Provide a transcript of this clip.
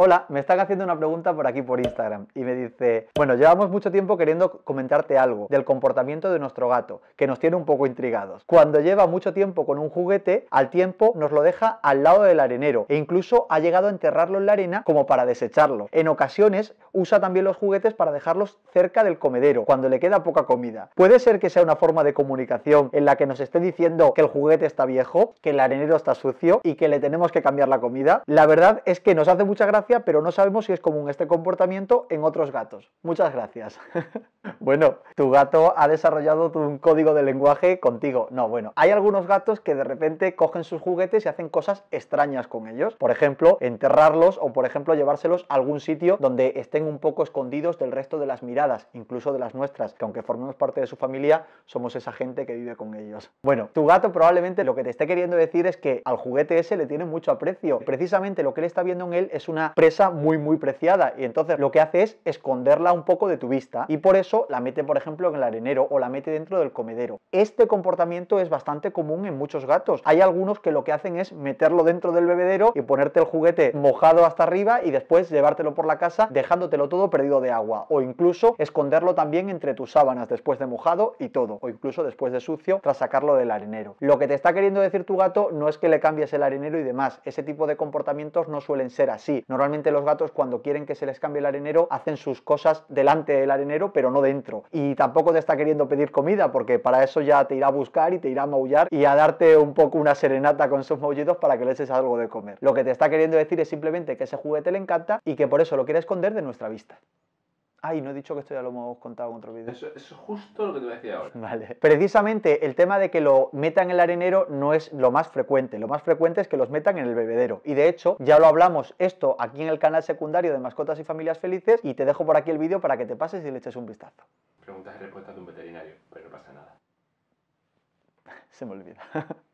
Hola, me están haciendo una pregunta por aquí por Instagram y me dice, bueno, llevamos mucho tiempo queriendo comentarte algo del comportamiento de nuestro gato, que nos tiene un poco intrigados. Cuando lleva mucho tiempo con un juguete, al tiempo nos lo deja al lado del arenero e incluso ha llegado a enterrarlo en la arena como para desecharlo. En ocasiones usa también los juguetes para dejarlos cerca del comedero, cuando le queda poca comida. ¿Puede ser que sea una forma de comunicación en la que nos esté diciendo que el juguete está viejo, que el arenero está sucio y que le tenemos que cambiar la comida? La verdad es que nos hace mucha gracia pero no sabemos si es común este comportamiento en otros gatos. Muchas gracias. bueno, tu gato ha desarrollado un código de lenguaje contigo. No, bueno, hay algunos gatos que de repente cogen sus juguetes y hacen cosas extrañas con ellos. Por ejemplo, enterrarlos o por ejemplo llevárselos a algún sitio donde estén un poco escondidos del resto de las miradas, incluso de las nuestras, que aunque formemos parte de su familia, somos esa gente que vive con ellos. Bueno, tu gato probablemente lo que te esté queriendo decir es que al juguete ese le tiene mucho aprecio. Precisamente lo que él está viendo en él es una presa muy muy preciada y entonces lo que hace es esconderla un poco de tu vista y por eso la mete por ejemplo en el arenero o la mete dentro del comedero. Este comportamiento es bastante común en muchos gatos. Hay algunos que lo que hacen es meterlo dentro del bebedero y ponerte el juguete mojado hasta arriba y después llevártelo por la casa dejándotelo todo perdido de agua o incluso esconderlo también entre tus sábanas después de mojado y todo o incluso después de sucio tras sacarlo del arenero. Lo que te está queriendo decir tu gato no es que le cambies el arenero y demás, ese tipo de comportamientos no suelen ser así. Normalmente los gatos cuando quieren que se les cambie el arenero hacen sus cosas delante del arenero pero no dentro. Y tampoco te está queriendo pedir comida porque para eso ya te irá a buscar y te irá a maullar y a darte un poco una serenata con sus maullidos para que le eches algo de comer. Lo que te está queriendo decir es simplemente que ese juguete le encanta y que por eso lo quiere esconder de nuestra vista. Ay, no he dicho que esto ya lo hemos contado en otro vídeo. Eso, es justo lo que te voy a decir ahora. Vale. Precisamente el tema de que lo metan en el arenero no es lo más frecuente. Lo más frecuente es que los metan en el bebedero. Y de hecho, ya lo hablamos esto aquí en el canal secundario de Mascotas y Familias Felices. Y te dejo por aquí el vídeo para que te pases y le eches un vistazo. Preguntas y respuestas de un veterinario, pero no pasa nada. Se me olvida.